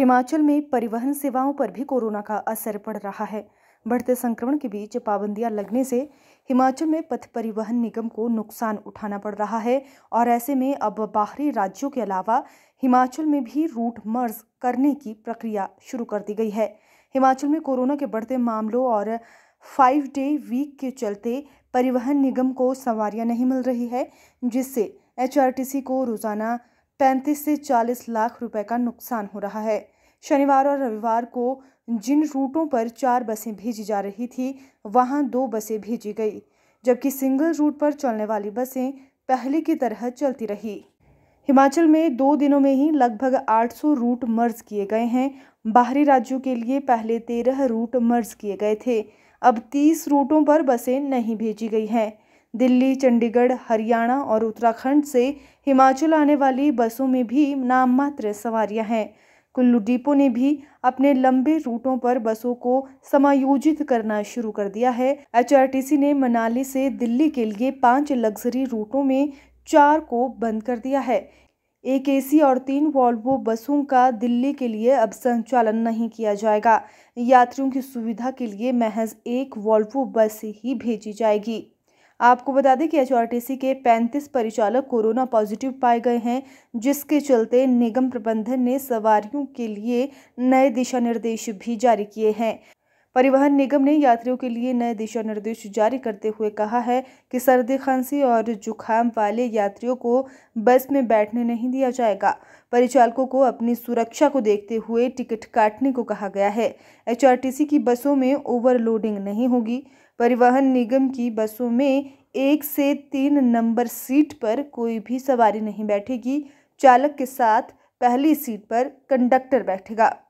हिमाचल में परिवहन सेवाओं पर भी कोरोना का असर पड़ रहा है बढ़ते संक्रमण के बीच पाबंदियां लगने से हिमाचल में पथ परिवहन निगम को नुकसान उठाना पड़ रहा है और ऐसे में अब बाहरी राज्यों के अलावा हिमाचल में भी रूट मर्ज करने की प्रक्रिया शुरू कर दी गई है हिमाचल में कोरोना के बढ़ते मामलों और फाइव डे वीक के चलते परिवहन निगम को सवारियां नहीं मिल रही है जिससे एचआरटीसी को रोज़ाना पैंतीस से चालीस लाख रुपए का नुकसान हो रहा है शनिवार और रविवार को जिन रूटों पर चार बसें भेजी जा रही थी वहां दो बसें भेजी गई जबकि सिंगल रूट पर चलने वाली बसें पहले की तरह चलती रही हिमाचल में दो दिनों में ही लगभग 800 रूट मर्ज किए गए हैं बाहरी राज्यों के लिए पहले तेरह रूट मर्ज किए गए थे अब तीस रूटों पर बसें नहीं भेजी गई हैं दिल्ली चंडीगढ़ हरियाणा और उत्तराखंड से हिमाचल आने वाली बसों में भी नाममात्र सवारियां हैं कुल्लू डिपो ने भी अपने लंबे रूटों पर बसों को समायोजित करना शुरू कर दिया है एचआरटीसी ने मनाली से दिल्ली के लिए पांच लग्जरी रूटों में चार को बंद कर दिया है एक एसी और तीन वॉल्वो बसों का दिल्ली के लिए अब संचालन नहीं किया जाएगा यात्रियों की सुविधा के लिए महज एक वॉल्वो बस ही भेजी जाएगी आपको बता दें कि एच के 35 परिचालक कोरोना पॉजिटिव पाए गए हैं जिसके चलते निगम प्रबंधन ने सवारियों के लिए नए दिशा निर्देश भी जारी किए हैं परिवहन निगम ने यात्रियों के लिए नए दिशा निर्देश जारी करते हुए कहा है कि सर्दी खांसी और जुखाम वाले यात्रियों को बस में बैठने नहीं दिया जाएगा परिचालकों को अपनी सुरक्षा को देखते हुए टिकट काटने को कहा गया है एचआरटीसी की बसों में ओवरलोडिंग नहीं होगी परिवहन निगम की बसों में एक से तीन नंबर सीट पर कोई भी सवारी नहीं बैठेगी चालक के साथ पहली सीट पर कंडक्टर बैठेगा